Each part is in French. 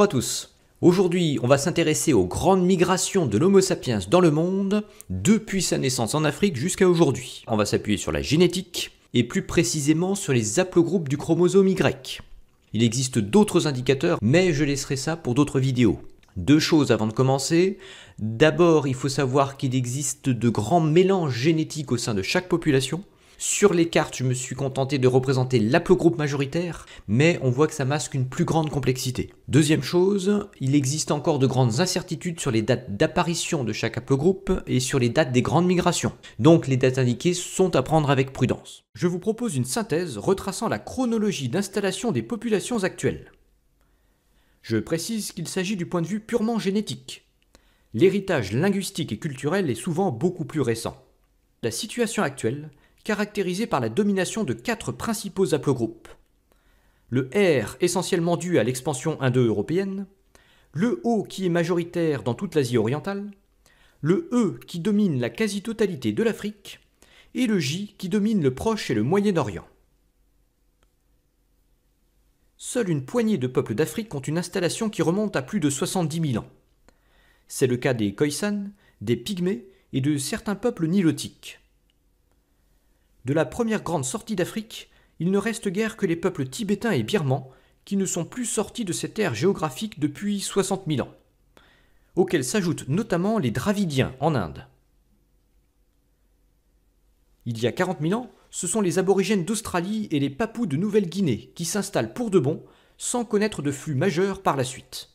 Bonjour à tous. Aujourd'hui, on va s'intéresser aux grandes migrations de l'Homo sapiens dans le monde depuis sa naissance en Afrique jusqu'à aujourd'hui. On va s'appuyer sur la génétique et plus précisément sur les haplogroupes du chromosome Y. Il existe d'autres indicateurs, mais je laisserai ça pour d'autres vidéos. Deux choses avant de commencer. D'abord, il faut savoir qu'il existe de grands mélanges génétiques au sein de chaque population. Sur les cartes, je me suis contenté de représenter l'haplogroupe majoritaire, mais on voit que ça masque une plus grande complexité. Deuxième chose, il existe encore de grandes incertitudes sur les dates d'apparition de chaque haplogroupe et sur les dates des grandes migrations. Donc les dates indiquées sont à prendre avec prudence. Je vous propose une synthèse retraçant la chronologie d'installation des populations actuelles. Je précise qu'il s'agit du point de vue purement génétique. L'héritage linguistique et culturel est souvent beaucoup plus récent. La situation actuelle caractérisé par la domination de quatre principaux haplogroupes. Le R essentiellement dû à l'expansion indo-européenne, le O qui est majoritaire dans toute l'Asie orientale, le E qui domine la quasi-totalité de l'Afrique, et le J qui domine le Proche et le Moyen-Orient. Seule une poignée de peuples d'Afrique ont une installation qui remonte à plus de 70 000 ans. C'est le cas des Khoisan, des Pygmées et de certains peuples nilotiques. De la première grande sortie d'Afrique, il ne reste guère que les peuples tibétains et birmans, qui ne sont plus sortis de cette ère géographique depuis 60 000 ans, auxquels s'ajoutent notamment les Dravidiens en Inde. Il y a 40 000 ans, ce sont les aborigènes d'Australie et les Papous de Nouvelle-Guinée qui s'installent pour de bon, sans connaître de flux majeurs par la suite.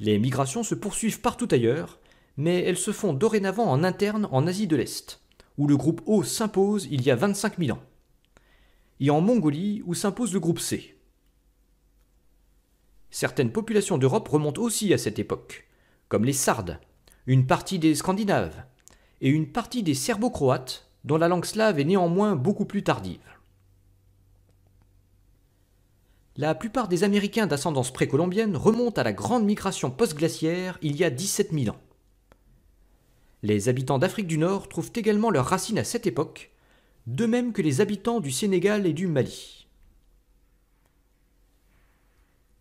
Les migrations se poursuivent partout ailleurs, mais elles se font dorénavant en interne en Asie de l'Est où le groupe O s'impose il y a 25 000 ans, et en Mongolie, où s'impose le groupe C. Certaines populations d'Europe remontent aussi à cette époque, comme les Sardes, une partie des Scandinaves, et une partie des Serbo-Croates, dont la langue slave est néanmoins beaucoup plus tardive. La plupart des Américains d'ascendance précolombienne remontent à la grande migration post-glaciaire il y a 17 000 ans. Les habitants d'Afrique du Nord trouvent également leurs racines à cette époque, de même que les habitants du Sénégal et du Mali.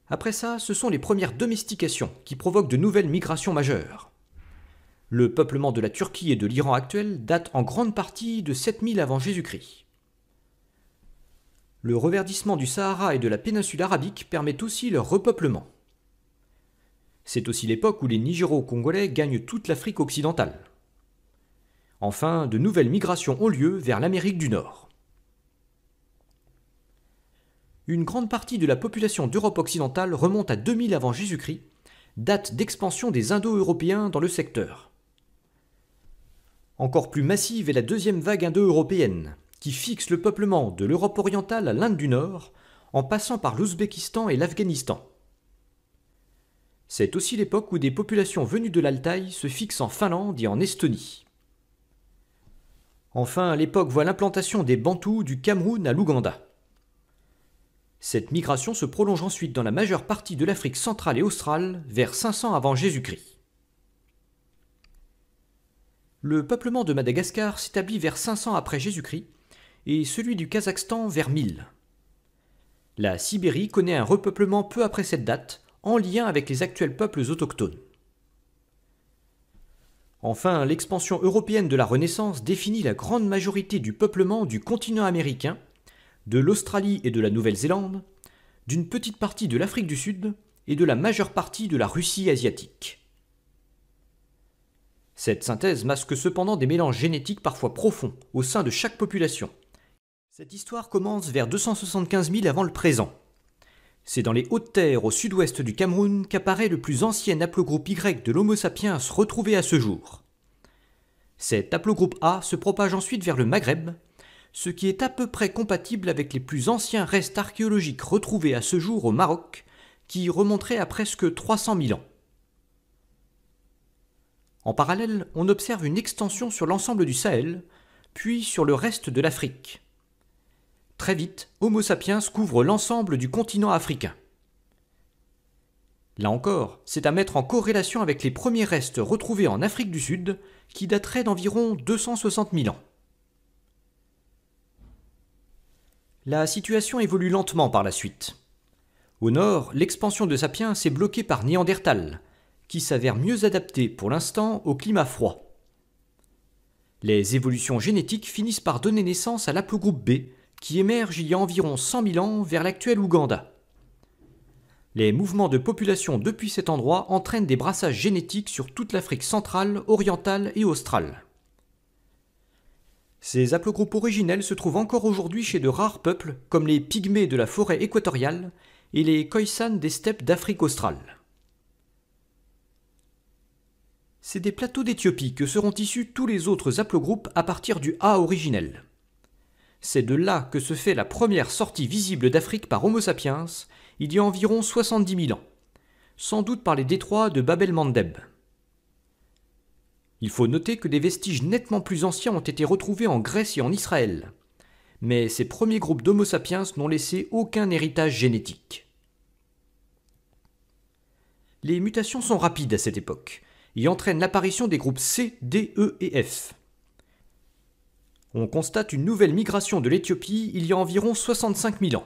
Après ça, ce sont les premières domestications qui provoquent de nouvelles migrations majeures. Le peuplement de la Turquie et de l'Iran actuel date en grande partie de 7000 avant Jésus-Christ. Le reverdissement du Sahara et de la péninsule arabique permet aussi leur repeuplement. C'est aussi l'époque où les Nigéro-Congolais gagnent toute l'Afrique occidentale. Enfin, de nouvelles migrations ont lieu vers l'Amérique du Nord. Une grande partie de la population d'Europe occidentale remonte à 2000 avant Jésus-Christ, date d'expansion des Indo-Européens dans le secteur. Encore plus massive est la deuxième vague indo-européenne, qui fixe le peuplement de l'Europe orientale à l'Inde du Nord, en passant par l'Ouzbékistan et l'Afghanistan. C'est aussi l'époque où des populations venues de l'Altaï se fixent en Finlande et en Estonie. Enfin, l'époque voit l'implantation des Bantous du Cameroun à l'Ouganda. Cette migration se prolonge ensuite dans la majeure partie de l'Afrique centrale et australe vers 500 avant Jésus-Christ. Le peuplement de Madagascar s'établit vers 500 après Jésus-Christ et celui du Kazakhstan vers 1000. La Sibérie connaît un repeuplement peu après cette date, en lien avec les actuels peuples autochtones. Enfin, l'expansion européenne de la Renaissance définit la grande majorité du peuplement du continent américain, de l'Australie et de la Nouvelle-Zélande, d'une petite partie de l'Afrique du Sud et de la majeure partie de la Russie asiatique. Cette synthèse masque cependant des mélanges génétiques parfois profonds au sein de chaque population. Cette histoire commence vers 275 000 avant le présent, c'est dans les hautes terres au sud-ouest du Cameroun qu'apparaît le plus ancien haplogroupe Y de l'Homo sapiens retrouvé à ce jour. Cet haplogroupe A se propage ensuite vers le Maghreb, ce qui est à peu près compatible avec les plus anciens restes archéologiques retrouvés à ce jour au Maroc, qui remonteraient à presque 300 000 ans. En parallèle, on observe une extension sur l'ensemble du Sahel, puis sur le reste de l'Afrique. Très vite, Homo sapiens couvre l'ensemble du continent africain. Là encore, c'est à mettre en corrélation avec les premiers restes retrouvés en Afrique du Sud, qui dateraient d'environ 260 000 ans. La situation évolue lentement par la suite. Au nord, l'expansion de Sapiens est bloquée par Néandertal, qui s'avère mieux adapté pour l'instant au climat froid. Les évolutions génétiques finissent par donner naissance à l'haplogroupe B, qui émerge il y a environ 100 000 ans vers l'actuel Ouganda. Les mouvements de population depuis cet endroit entraînent des brassages génétiques sur toute l'Afrique centrale, orientale et australe. Ces haplogroupes originels se trouvent encore aujourd'hui chez de rares peuples, comme les pygmées de la forêt équatoriale et les khoisan des steppes d'Afrique australe. C'est des plateaux d'Éthiopie que seront issus tous les autres haplogroupes à partir du A originel. C'est de là que se fait la première sortie visible d'Afrique par Homo sapiens, il y a environ 70 000 ans, sans doute par les détroits de Babel Mandeb. Il faut noter que des vestiges nettement plus anciens ont été retrouvés en Grèce et en Israël, mais ces premiers groupes d'Homo sapiens n'ont laissé aucun héritage génétique. Les mutations sont rapides à cette époque et entraînent l'apparition des groupes C, D, E et F on constate une nouvelle migration de l'Éthiopie il y a environ 65 000 ans.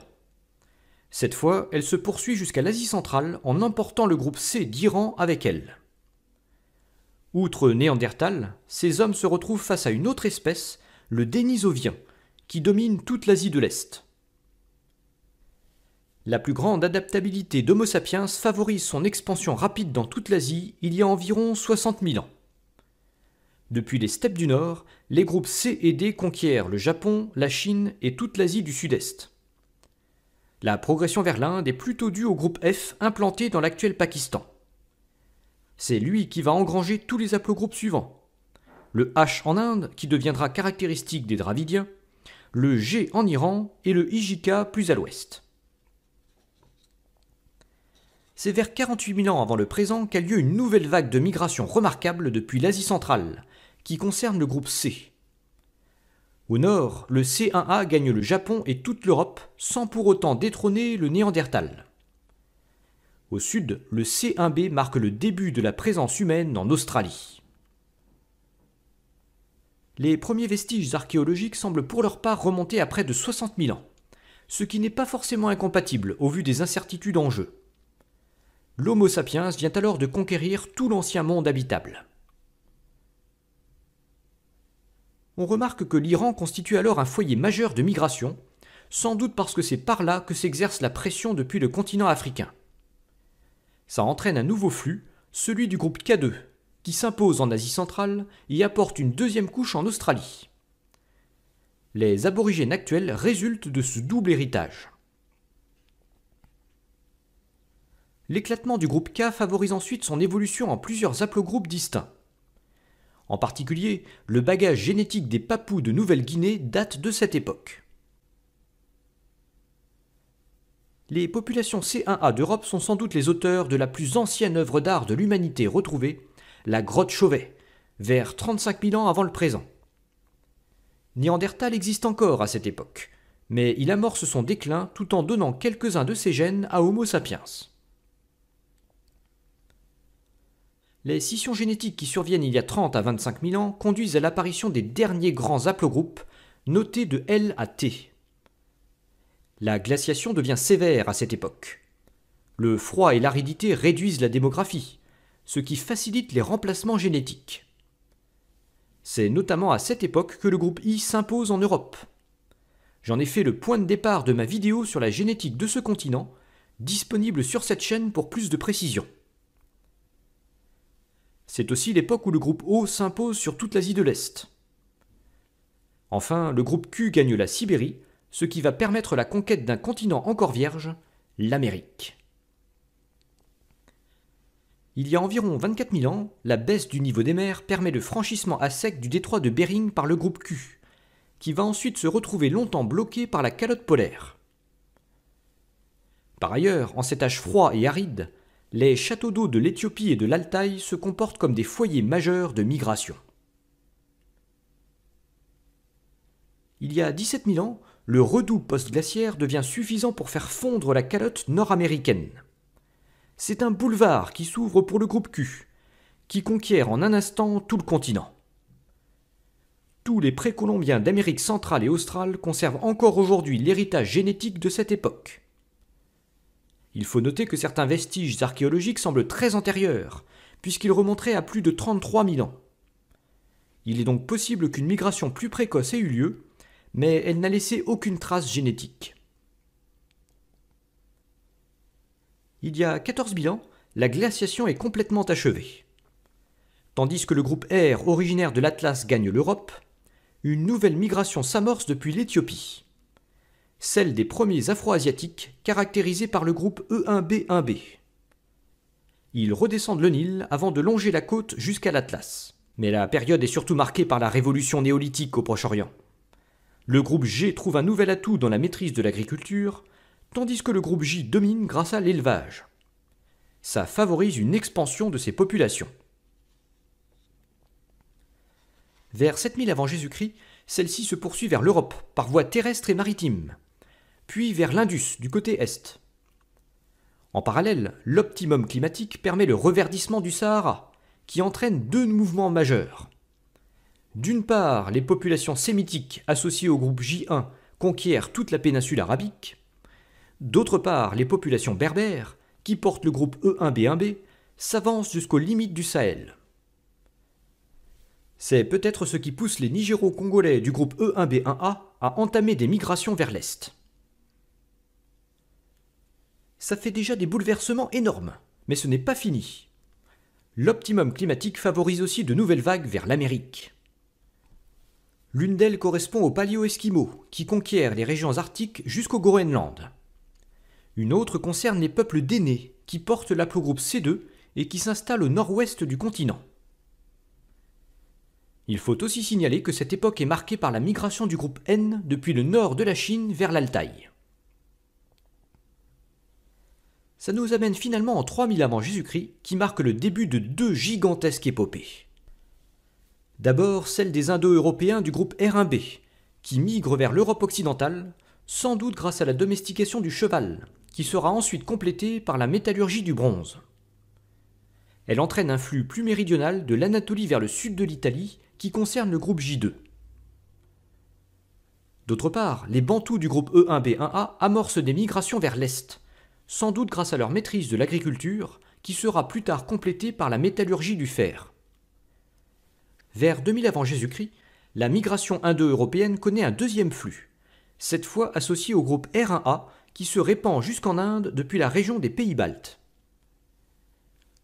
Cette fois, elle se poursuit jusqu'à l'Asie centrale en emportant le groupe C d'Iran avec elle. Outre Néandertal, ces hommes se retrouvent face à une autre espèce, le Denisovien, qui domine toute l'Asie de l'Est. La plus grande adaptabilité d'Homo sapiens favorise son expansion rapide dans toute l'Asie il y a environ 60 000 ans. Depuis les steppes du Nord, les groupes C et D conquièrent le Japon, la Chine et toute l'Asie du Sud-Est. La progression vers l'Inde est plutôt due au groupe F implanté dans l'actuel Pakistan. C'est lui qui va engranger tous les haplogroupes suivants. Le H en Inde, qui deviendra caractéristique des Dravidiens, le G en Iran et le IJK plus à l'ouest. C'est vers 48 000 ans avant le présent qu'a lieu une nouvelle vague de migration remarquable depuis l'Asie centrale, qui concerne le groupe C. Au nord, le C1A gagne le Japon et toute l'Europe sans pour autant détrôner le Néandertal. Au sud, le C1B marque le début de la présence humaine en Australie. Les premiers vestiges archéologiques semblent pour leur part remonter à près de 60 000 ans, ce qui n'est pas forcément incompatible au vu des incertitudes en jeu. L'Homo sapiens vient alors de conquérir tout l'ancien monde habitable. On remarque que l'Iran constitue alors un foyer majeur de migration, sans doute parce que c'est par là que s'exerce la pression depuis le continent africain. Ça entraîne un nouveau flux, celui du groupe K2, qui s'impose en Asie centrale et apporte une deuxième couche en Australie. Les aborigènes actuels résultent de ce double héritage. L'éclatement du groupe K favorise ensuite son évolution en plusieurs haplogroupes distincts. En particulier, le bagage génétique des Papous de Nouvelle-Guinée date de cette époque. Les populations C1A d'Europe sont sans doute les auteurs de la plus ancienne œuvre d'art de l'humanité retrouvée, la grotte Chauvet, vers 35 000 ans avant le présent. Néandertal existe encore à cette époque, mais il amorce son déclin tout en donnant quelques-uns de ses gènes à Homo sapiens. Les scissions génétiques qui surviennent il y a 30 à 25 000 ans conduisent à l'apparition des derniers grands haplogroupes, notés de L à T. La glaciation devient sévère à cette époque. Le froid et l'aridité réduisent la démographie, ce qui facilite les remplacements génétiques. C'est notamment à cette époque que le groupe I s'impose en Europe. J'en ai fait le point de départ de ma vidéo sur la génétique de ce continent, disponible sur cette chaîne pour plus de précisions. C'est aussi l'époque où le groupe O s'impose sur toute l'Asie de l'Est. Enfin, le groupe Q gagne la Sibérie, ce qui va permettre la conquête d'un continent encore vierge, l'Amérique. Il y a environ 24 000 ans, la baisse du niveau des mers permet le franchissement à sec du détroit de Bering par le groupe Q, qui va ensuite se retrouver longtemps bloqué par la calotte polaire. Par ailleurs, en cet âge froid et aride, les châteaux d'eau de l'Éthiopie et de l'Altaï se comportent comme des foyers majeurs de migration. Il y a 17 000 ans, le redout post-glaciaire devient suffisant pour faire fondre la calotte nord-américaine. C'est un boulevard qui s'ouvre pour le groupe Q, qui conquiert en un instant tout le continent. Tous les précolombiens d'Amérique centrale et australe conservent encore aujourd'hui l'héritage génétique de cette époque. Il faut noter que certains vestiges archéologiques semblent très antérieurs, puisqu'ils remonteraient à plus de 33 000 ans. Il est donc possible qu'une migration plus précoce ait eu lieu, mais elle n'a laissé aucune trace génétique. Il y a 14 000 ans, la glaciation est complètement achevée. Tandis que le groupe R originaire de l'Atlas gagne l'Europe, une nouvelle migration s'amorce depuis l'Éthiopie celle des premiers Afro-Asiatiques caractérisés par le groupe E1B1B. Ils redescendent le Nil avant de longer la côte jusqu'à l'Atlas. Mais la période est surtout marquée par la révolution néolithique au Proche-Orient. Le groupe G trouve un nouvel atout dans la maîtrise de l'agriculture, tandis que le groupe J domine grâce à l'élevage. Ça favorise une expansion de ses populations. Vers 7000 avant Jésus-Christ, celle ci se poursuit vers l'Europe par voie terrestre et maritime puis vers l'Indus du côté est. En parallèle, l'optimum climatique permet le reverdissement du Sahara, qui entraîne deux mouvements majeurs. D'une part, les populations sémitiques associées au groupe J1 conquièrent toute la péninsule arabique. D'autre part, les populations berbères, qui portent le groupe E1B1B, s'avancent jusqu'aux limites du Sahel. C'est peut-être ce qui pousse les Nigéro-Congolais du groupe E1B1A à entamer des migrations vers l'Est ça fait déjà des bouleversements énormes. Mais ce n'est pas fini. L'optimum climatique favorise aussi de nouvelles vagues vers l'Amérique. L'une d'elles correspond aux paléo-esquimaux, qui conquiert les régions arctiques jusqu'au Groenland. Une autre concerne les peuples d'aînés, qui portent l'haplogroupe C2 et qui s'installent au nord-ouest du continent. Il faut aussi signaler que cette époque est marquée par la migration du groupe N depuis le nord de la Chine vers l'Altaï. Ça nous amène finalement en 3000 avant Jésus-Christ, qui marque le début de deux gigantesques épopées. D'abord, celle des Indo-Européens du groupe R1B, qui migrent vers l'Europe occidentale, sans doute grâce à la domestication du cheval, qui sera ensuite complétée par la métallurgie du bronze. Elle entraîne un flux plus méridional de l'Anatolie vers le sud de l'Italie, qui concerne le groupe J2. D'autre part, les Bantous du groupe E1B1A amorcent des migrations vers l'Est, sans doute grâce à leur maîtrise de l'agriculture, qui sera plus tard complétée par la métallurgie du fer. Vers 2000 avant Jésus-Christ, la migration indo-européenne connaît un deuxième flux, cette fois associé au groupe R1A qui se répand jusqu'en Inde depuis la région des Pays-Baltes.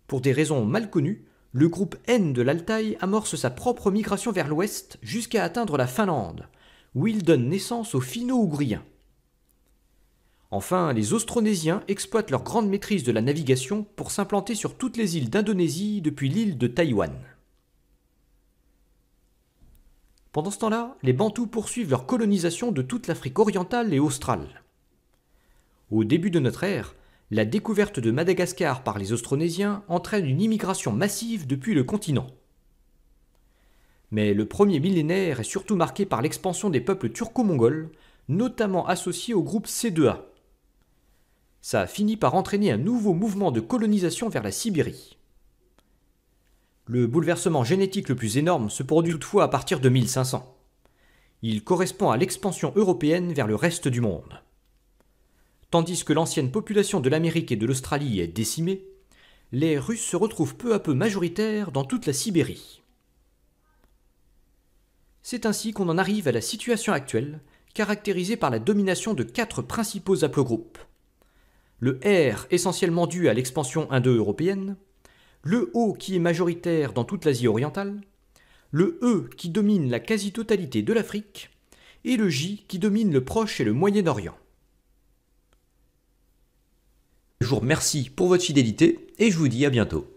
Pour des raisons mal connues, le groupe N de l'Altaï amorce sa propre migration vers l'ouest jusqu'à atteindre la Finlande, où il donne naissance aux Finno-Ougriens. Enfin, les Austronésiens exploitent leur grande maîtrise de la navigation pour s'implanter sur toutes les îles d'Indonésie depuis l'île de Taïwan. Pendant ce temps-là, les Bantous poursuivent leur colonisation de toute l'Afrique orientale et australe. Au début de notre ère, la découverte de Madagascar par les Austronésiens entraîne une immigration massive depuis le continent. Mais le premier millénaire est surtout marqué par l'expansion des peuples turco-mongols, notamment associés au groupe C2A ça a fini par entraîner un nouveau mouvement de colonisation vers la Sibérie. Le bouleversement génétique le plus énorme se produit toutefois à partir de 1500. Il correspond à l'expansion européenne vers le reste du monde. Tandis que l'ancienne population de l'Amérique et de l'Australie est décimée, les Russes se retrouvent peu à peu majoritaires dans toute la Sibérie. C'est ainsi qu'on en arrive à la situation actuelle, caractérisée par la domination de quatre principaux haplogroupes le R essentiellement dû à l'expansion indo-européenne, le O qui est majoritaire dans toute l'Asie orientale, le E qui domine la quasi-totalité de l'Afrique, et le J qui domine le Proche et le Moyen-Orient. Je vous remercie pour votre fidélité et je vous dis à bientôt.